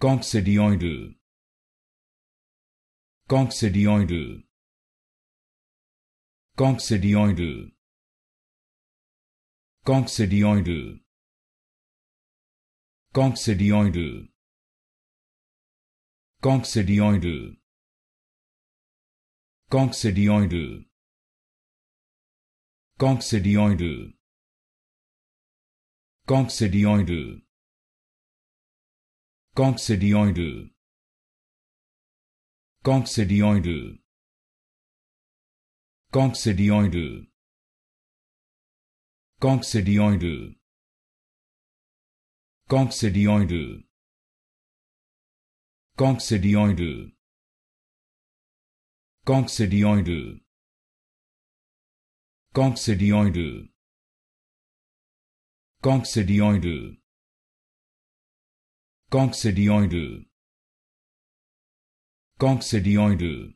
Concédioidal. c'est Concédioidal. Concédioidal. Coccidioidal. Coccidioidal. Coccidioidal. Coccidioidal. Coccidioidal. Coccidioidal. Coccidioidal. Coccidioidal. Coccidioidal. Concédioidal. Concédioidal.